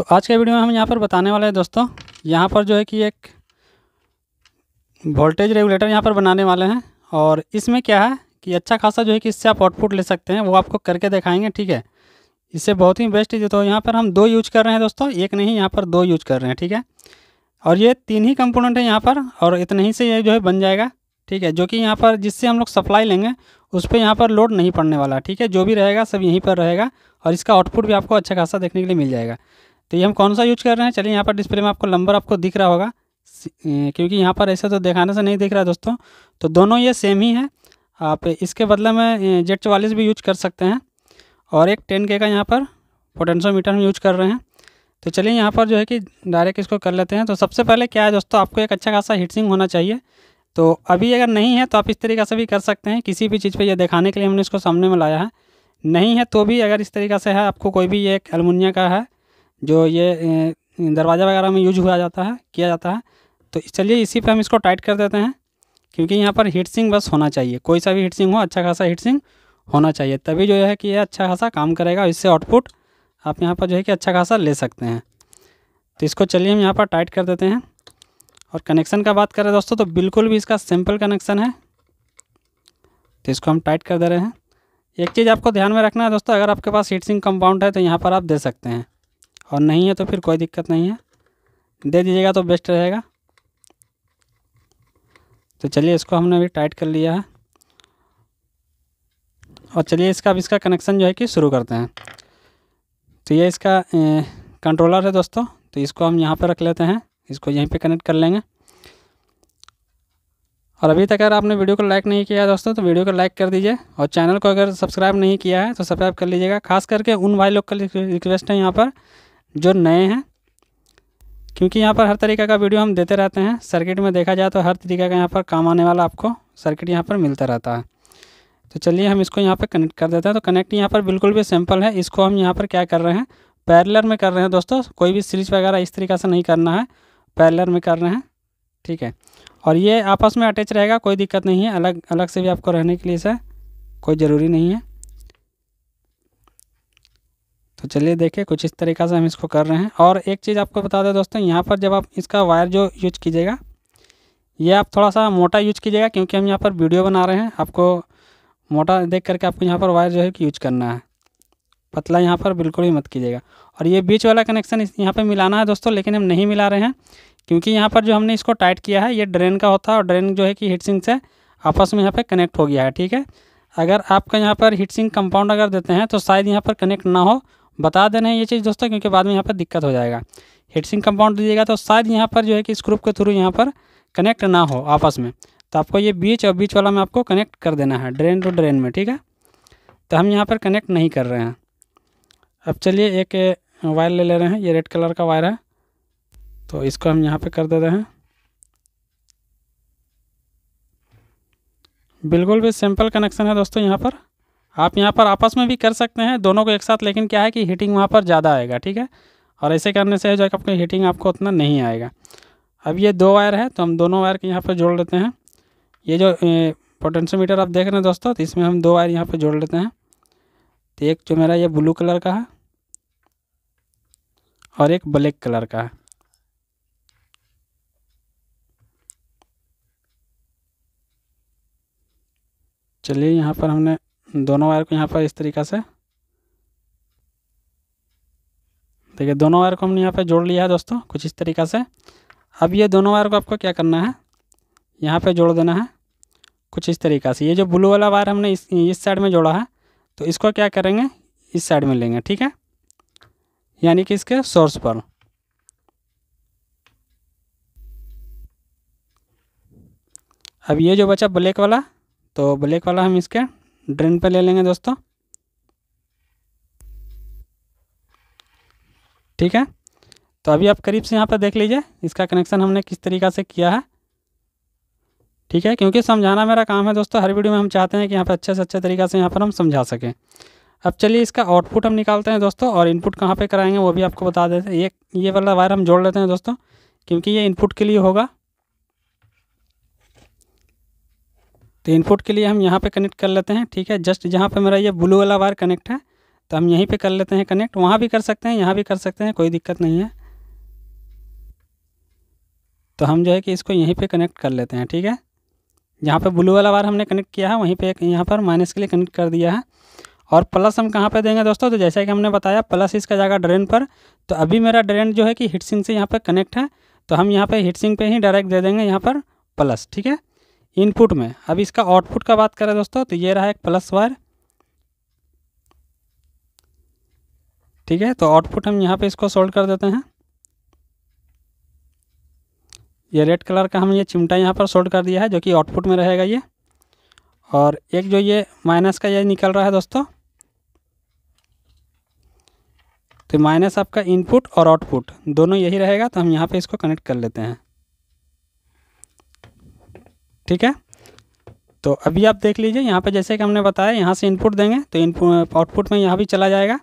तो आज के वीडियो में हम यहाँ पर बताने वाले हैं दोस्तों यहाँ पर जो है कि एक वोल्टेज रेगुलेटर यहाँ पर बनाने वाले हैं और इसमें क्या है कि अच्छा खासा जो है कि इससे आप आउटपुट ले सकते हैं वो आपको करके दिखाएंगे ठीक है इससे बहुत ही बेस्ट है तो यहाँ पर हम दो यूज कर रहे हैं दोस्तों एक नहीं यहाँ पर दो यूज कर रहे हैं ठीक है और ये तीन ही कंपोनेंट है यहाँ पर और इतने ही से ये जो है बन जाएगा ठीक है जो कि यहाँ पर जिससे हम लोग सप्लाई लेंगे उस पर यहाँ पर लोड नहीं पड़ने वाला ठीक है जो भी रहेगा सब यहीं पर रहेगा और इसका आउटपुट भी आपको अच्छा खासा देखने के लिए मिल जाएगा तो ये हम कौन सा यूज कर रहे हैं चलिए यहाँ पर डिस्प्ले में आपको नंबर आपको दिख रहा होगा क्योंकि यहाँ पर ऐसे तो दिखाने से नहीं दिख रहा दोस्तों तो दोनों ये सेम ही है आप इसके बदले में जेट चवालीस भी यूज कर सकते हैं और एक टेन के का यहाँ पर पोटेंशियोमीटर हम यूज कर रहे हैं तो चलिए यहाँ पर जो है कि डायरेक्ट इसको कर लेते हैं तो सबसे पहले क्या है दोस्तों आपको एक अच्छा खासा हीटसिंग होना चाहिए तो अभी अगर नहीं है तो आप इस तरीके से भी कर सकते हैं किसी भी चीज़ पर यह दिखाने के लिए हमने इसको सामने में लाया है नहीं है तो भी अगर इस तरीके से है आपको कोई भी ये अलमुनिया का है जो ये दरवाज़ा वगैरह में यूज हुआ जाता है किया जाता है तो चलिए इसी पे हम इसको टाइट कर देते हैं क्योंकि यहाँ पर हीट सिंग बस होना चाहिए कोई सा भी हीट सिंग हो अच्छा खासा हीट सिंग होना चाहिए तभी जो है कि ये अच्छा खासा काम करेगा इससे आउटपुट आप यहाँ पर जो है कि अच्छा खासा ले सकते हैं तो इसको चलिए हम यहाँ पर टाइट कर देते हैं और कनेक्शन का बात करें दोस्तों तो बिल्कुल भी इसका सिंपल कनेक्शन है तो इसको हम टाइट कर दे रहे हैं एक चीज़ आपको ध्यान में रखना है दोस्तों अगर आपके पास हीट सिंग कंपाउंड है तो यहाँ पर आप दे सकते हैं और नहीं है तो फिर कोई दिक्कत नहीं है दे दीजिएगा तो बेस्ट रहेगा तो चलिए इसको हमने अभी टाइट कर लिया है और चलिए इसका अब इसका कनेक्शन जो है कि शुरू करते हैं तो ये इसका ए, कंट्रोलर है दोस्तों तो इसको हम यहाँ पर रख लेते हैं इसको यहीं पे कनेक्ट कर लेंगे और अभी तक अगर आपने वीडियो को लाइक नहीं किया है दोस्तों तो वीडियो को लाइक कर दीजिए और चैनल को अगर सब्सक्राइब नहीं किया है तो सब्सक्राइब कर लीजिएगा खास करके उन भाई लोग का रिक्वेस्ट है यहाँ पर जो नए हैं क्योंकि यहाँ पर हर तरीके का वीडियो हम देते रहते हैं सर्किट में देखा जाए तो हर तरीके का यहाँ पर काम आने वाला आपको सर्किट यहाँ पर मिलता रहता है तो चलिए हम इसको यहाँ पर कनेक्ट कर देते हैं तो कनेक्ट यहाँ पर बिल्कुल भी सिंपल है इसको हम यहाँ पर क्या कर रहे हैं पैरलर में कर रहे हैं दोस्तों कोई भी सीरीज वगैरह इस तरीके से नहीं करना है पैरलर में कर रहे हैं ठीक है और ये आपस में अटैच रहेगा कोई दिक्कत नहीं है अलग अलग से भी आपको रहने के लिए इसे कोई ज़रूरी नहीं है तो चलिए देखिए कुछ इस तरीका से हम इसको कर रहे हैं और एक चीज़ आपको बता दें दोस्तों यहाँ पर जब आप इसका वायर जो यूज कीजिएगा ये आप थोड़ा सा मोटा यूज कीजिएगा क्योंकि हम यहाँ पर वीडियो बना रहे हैं आपको मोटा देख करके आपको यहाँ पर वायर जो है कि यूज करना है पतला यहाँ पर बिल्कुल भी मत कीजिएगा और ये बीच वाला कनेक्शन यहाँ पर मिलाना है दोस्तों लेकिन हम नहीं मिला रहे हैं क्योंकि यहाँ पर जो हमने इसको टाइट किया है ये ड्रेन का होता है और ड्रेन जो है कि हीट सिंक से आपस में यहाँ पर कनेक्ट हो गया है ठीक है अगर आपका यहाँ पर हीट सिंक कंपाउंड अगर देते हैं तो शायद यहाँ पर कनेक्ट ना हो बता दे रहे हैं ये चीज़ दोस्तों क्योंकि बाद में यहाँ पर दिक्कत हो जाएगा हीटसिंग कंपाउंड दीजिएगा तो शायद यहाँ पर जो है कि स्क्रूप के थ्रू यहाँ पर कनेक्ट ना हो आपस में तो आपको ये बीच और बीच वाला में आपको कनेक्ट कर देना है ड्रेन टू ड्रेन में ठीक है तो हम यहाँ पर कनेक्ट नहीं कर रहे हैं अब चलिए एक वायर ले ले रहे हैं ये रेड कलर का वायर है तो इसको हम यहाँ पे कर दे रहे हैं बिल्कुल भी सिंपल कनेक्शन है दोस्तों यहाँ पर आप यहाँ पर आपस में भी कर सकते हैं दोनों को एक साथ लेकिन क्या है कि हीटिंग वहाँ पर ज़्यादा आएगा ठीक है और ऐसे करने से जो आपका हीटिंग आपको उतना नहीं आएगा अब ये दो वायर है तो हम दोनों वायर के यहाँ पर जोड़ लेते हैं ये जो पोटेंशियोमीटर आप देख रहे हैं दोस्तों तो इसमें हम दो वायर यहाँ पर जोड़ लेते हैं तो एक जो मेरा ये ब्लू कलर का है और एक ब्लैक कलर का है चलिए यहाँ पर हमने दोनों वायर को यहाँ पर इस तरीका से देखिए दोनों वायर को हमने यहाँ पर जोड़ लिया है दोस्तों कुछ इस तरीका से अब ये दोनों वायर को आपको क्या करना है यहाँ पे जोड़ देना है कुछ इस तरीका से ये जो ब्लू वाला वायर हमने इस इस साइड में जोड़ा है तो इसको क्या करेंगे इस साइड में लेंगे ठीक है यानी कि इसके सोर्स पर अब ये जो बचा ब्लैक वाला तो ब्लैक वाला हम इसके ड्रेन पर ले लेंगे दोस्तों ठीक है तो अभी आप करीब से यहाँ पर देख लीजिए इसका कनेक्शन हमने किस तरीका से किया है ठीक है क्योंकि समझाना मेरा काम है दोस्तों हर वीडियो में हम चाहते हैं कि यहाँ पर अच्छे से अच्छे तरीके से यहाँ पर हम समझा सकें अब चलिए इसका आउटपुट हम निकालते हैं दोस्तों और इनपुट कहाँ पे कराएंगे वो भी आपको बता देते हैं ये ये वाला वायर हम जोड़ लेते हैं दोस्तों क्योंकि ये इनपुट के लिए होगा तो इनपुट के लिए हम यहाँ पे कनेक्ट कर लेते हैं ठीक है जस्ट जहाँ पे मेरा ये ब्लू वाला वायर कनेक्ट है तो हम यहीं पे कर लेते हैं कनेक्ट वहाँ भी कर सकते हैं यहाँ भी कर सकते हैं कोई दिक्कत नहीं है तो हम जो है कि इसको यहीं पे कनेक्ट कर लेते हैं ठीक है जहाँ पे ब्लू वाला वायर हमने कनेक्ट किया है वहीं पर यहाँ पर माइनस के लिए कनेक्ट कर दिया है और प्लस हम कहाँ पे देंगे दोस्तों तो जैसा कि हमने बताया प्लस इसका जाएगा ड्रेन पर तो अभी मेरा ड्रेन जो है कि हीट से यहाँ पर कनेक्ट है तो हम यहाँ पर हीट सिंह पर ही डायरेक्ट दे देंगे यहाँ पर प्लस ठीक है इनपुट में अब इसका आउटपुट का बात करें दोस्तों तो ये रहा एक प्लस वायर ठीक है तो आउटपुट हम यहाँ पे इसको सोल्ड कर देते हैं ये रेड कलर का हम ये चिमटा यहाँ पर सोल्ड कर दिया है जो कि आउटपुट में रहेगा ये और एक जो ये माइनस का ये निकल रहा है दोस्तों तो माइनस आपका इनपुट और आउटपुट दोनों यही रहेगा तो हम यहाँ पे इसको कनेक्ट कर लेते हैं ठीक है तो अभी आप देख लीजिए यहाँ पे जैसे कि हमने बताया यहाँ से इनपुट देंगे तो इनपुट आउटपुट में यहाँ भी चला जाएगा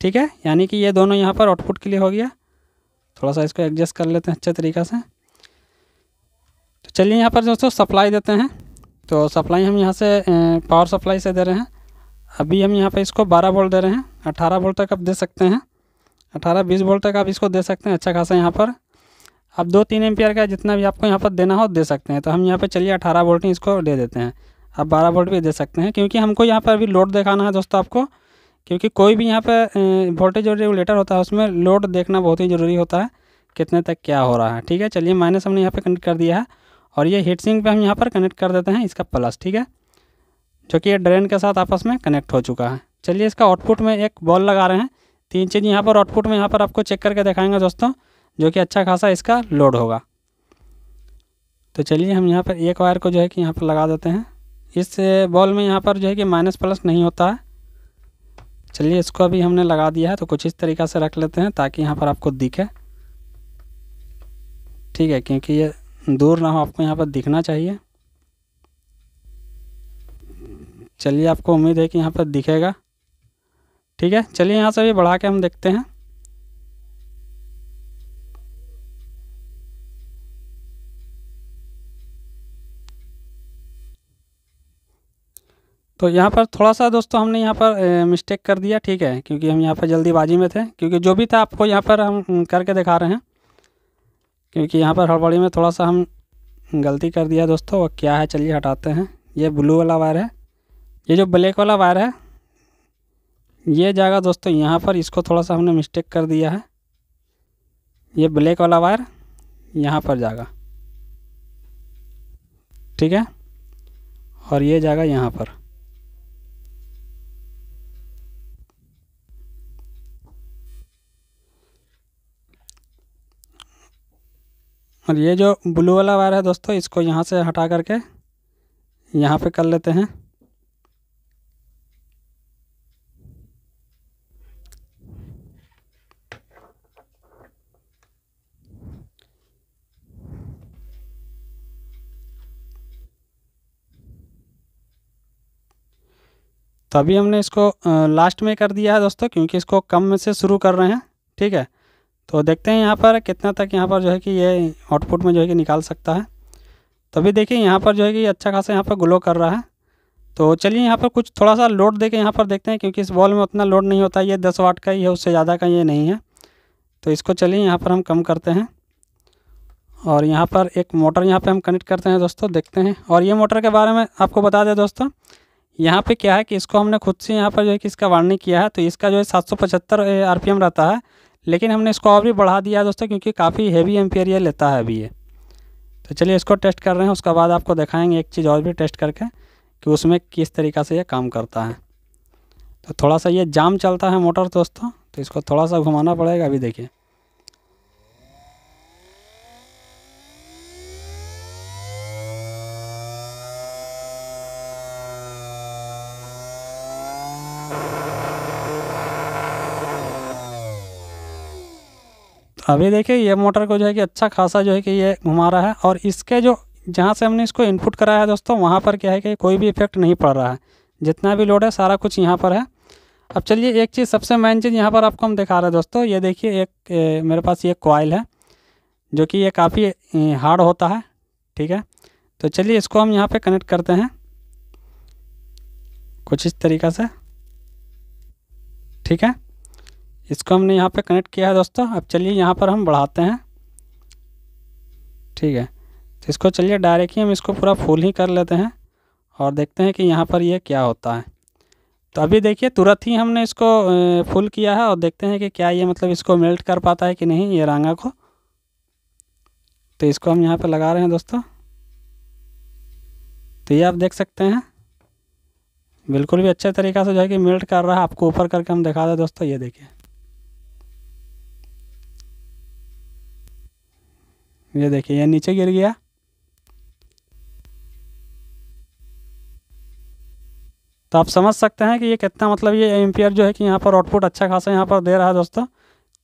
ठीक है यानी कि ये दोनों यहाँ पर आउटपुट के लिए हो गया थोड़ा सा इसको एडजस्ट कर लेते हैं अच्छे तरीक़े से तो चलिए यहाँ पर दोस्तों सप्लाई देते हैं तो सप्लाई हम यहाँ से पावर सप्लाई से दे रहे हैं अभी हम यहाँ पर इसको बारह वोल्ट दे रहे हैं अट्ठारह वोल्ट तक आप दे सकते हैं अठारह बीस वोल्ट तक आप इसको दे सकते हैं अच्छा खासा यहाँ पर अब दो तीन एम्पियर का जितना भी आपको यहाँ पर देना हो दे सकते हैं तो हम यहाँ पर चलिए अठारह वोल्ट इसको दे देते हैं आप बारह वोल्ट भी दे सकते हैं क्योंकि हमको यहाँ पर अभी लोड दिखाना है दोस्तों आपको क्योंकि कोई भी यहाँ पर वोल्टेज और रेगुलेटर होता है उसमें लोड देखना बहुत ही ज़रूरी होता है कितने तक क्या हो रहा है ठीक है चलिए माइनस हमने यहाँ पर कनेक्ट कर दिया है और ये हीट सिंक पर हम यहाँ पर कनेक्ट कर देते हैं इसका प्लस ठीक है जो कि ये ड्रेन के साथ आपस में कनेक्ट हो चुका है चलिए इसका आउटपुट में एक बॉल लगा रहे हैं तीन चीज़ यहाँ पर आउटपुट में यहाँ पर आपको चेक करके दिखाएंगे दोस्तों जो कि अच्छा खासा इसका लोड होगा तो चलिए हम यहाँ पर एक वायर को जो है कि यहाँ पर लगा देते हैं इस बॉल में यहाँ पर जो है कि माइनस प्लस नहीं होता है चलिए इसको अभी हमने लगा दिया है तो कुछ इस तरीका से रख लेते हैं ताकि यहाँ पर आपको दिखे ठीक है क्योंकि ये दूर ना हो आपको यहाँ पर दिखना चाहिए चलिए आपको उम्मीद है कि यहाँ पर दिखेगा ठीक है चलिए यहाँ से भी बढ़ा के हम देखते हैं तो यहाँ पर थोड़ा सा दोस्तों हमने यहाँ पर मिस्टेक कर दिया ठीक है क्योंकि हम यहाँ पर जल्दीबाजी में थे क्योंकि जो भी था आपको यहाँ पर हम करके दिखा रहे हैं क्योंकि यहाँ पर हड़बड़ी में थोड़ा सा हम गलती कर दिया दोस्तों और क्या है चलिए हटाते हैं ये ब्लू वाला वायर है ये जो ब्लैक वाला वायर है ये जाएगा दोस्तों यहाँ पर इसको थोड़ा सा हमने मिस्टेक कर दिया है ये ब्लैक वाला वायर यहाँ पर जाएगा ठीक है और ये जाएगा यहाँ पर और ये जो ब्लू वाला वायर है दोस्तों इसको यहाँ से हटा करके यहाँ पे कर लेते हैं तो अभी हमने इसको लास्ट में कर दिया है दोस्तों क्योंकि इसको कम में से शुरू कर रहे हैं ठीक है तो देखते हैं यहाँ पर कितना तक यहाँ पर जो है कि ये आउटपुट में जो है कि निकाल सकता है तभी देखिए यहाँ पर जो है कि अच्छा खासा यहाँ पर ग्लो कर रहा है तो चलिए यहाँ पर कुछ थोड़ा सा लोड देके यहाँ पर देखते हैं क्योंकि इस बॉल में उतना लोड नहीं होता ये दस वाट का ही है उससे ज़्यादा का ये नहीं है तो इसको चलिए यहाँ पर हम कम करते हैं और यहाँ पर एक मोटर यहाँ पर हम कनेक्ट करते हैं दोस्तों देखते हैं और ये मोटर के बारे में आपको बता दें दोस्तों यहाँ पर क्या है कि इसको हमने खुद से यहाँ पर जो है कि इसका वार्निंग किया है तो इसका जो है सात सौ पचहत्तर रहता है लेकिन हमने इसको और भी बढ़ा दिया दोस्तों क्योंकि काफ़ी हैवी एम्पियर ये लेता है अभी ये तो चलिए इसको टेस्ट कर रहे हैं उसके बाद आपको दिखाएंगे एक चीज़ और भी टेस्ट करके कि उसमें किस तरीका से ये काम करता है तो थोड़ा सा ये जाम चलता है मोटर दोस्तों तो इसको थोड़ा सा घुमाना पड़ेगा अभी देखिए you अभी देखिए ये मोटर को जो है कि अच्छा खासा जो है कि ये घुमा रहा है और इसके जो जहाँ से हमने इसको इनपुट कराया है दोस्तों वहाँ पर क्या है कि कोई भी इफेक्ट नहीं पड़ रहा है जितना भी लोड है सारा कुछ यहाँ पर है अब चलिए एक चीज़ सबसे मेन चीज़ यहाँ पर आपको हम दिखा रहे हैं दोस्तों ये देखिए एक ए, मेरे पास ये कॉयल है जो कि ये काफ़ी हार्ड होता है ठीक है तो चलिए इसको हम यहाँ पे कनेक्ट करते हैं कुछ इस तरीक़ा से ठीक है इसको हमने यहाँ पे कनेक्ट किया है दोस्तों अब चलिए यहाँ पर हम बढ़ाते हैं ठीक है तो इसको चलिए डायरेक्ट ही हम इसको पूरा फुल ही कर लेते हैं और देखते हैं कि यहाँ पर ये क्या होता है तो अभी देखिए तुरंत ही हमने इसको फुल किया है और देखते हैं कि क्या ये मतलब इसको मेल्ट कर पाता है कि नहीं ये रंगा को तो इसको हम यहाँ पर लगा रहे हैं दोस्तों तो ये आप देख सकते हैं बिल्कुल भी अच्छे तरीक़ा से जो है कि मेल्ट कर रहा है आपको ऊपर करके हम दिखा दें दोस्तों ये देखिए ये देखिए ये नीचे गिर गया तो आप समझ सकते हैं कि ये कितना मतलब ये एम्पियर जो है कि यहाँ पर आउटपुट अच्छा खासा यहाँ पर दे रहा है दोस्तों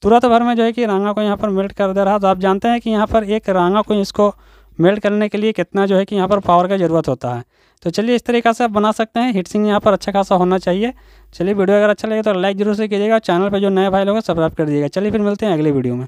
तुरंत भर में जो है कि रांगा को यहाँ पर मेल्ट कर दे रहा है तो आप जानते हैं कि यहाँ पर एक रांगा को इसको मेल्ट करने के लिए कितना जो है कि यहाँ पर पावर की ज़रूरत होता है तो चलिए इस तरीके से आप बना सकते हैं हिटसिंग यहाँ पर अच्छा खासा होना चाहिए चलिए वीडियो अगर अच्छा लगे तो लाइक जरूर से कीजिएगा चैनल पर जो नए भाई लोग हैं सब्सक्राइब कर दीजिएगा चलिए फिर मिलते हैं अगले वीडियो में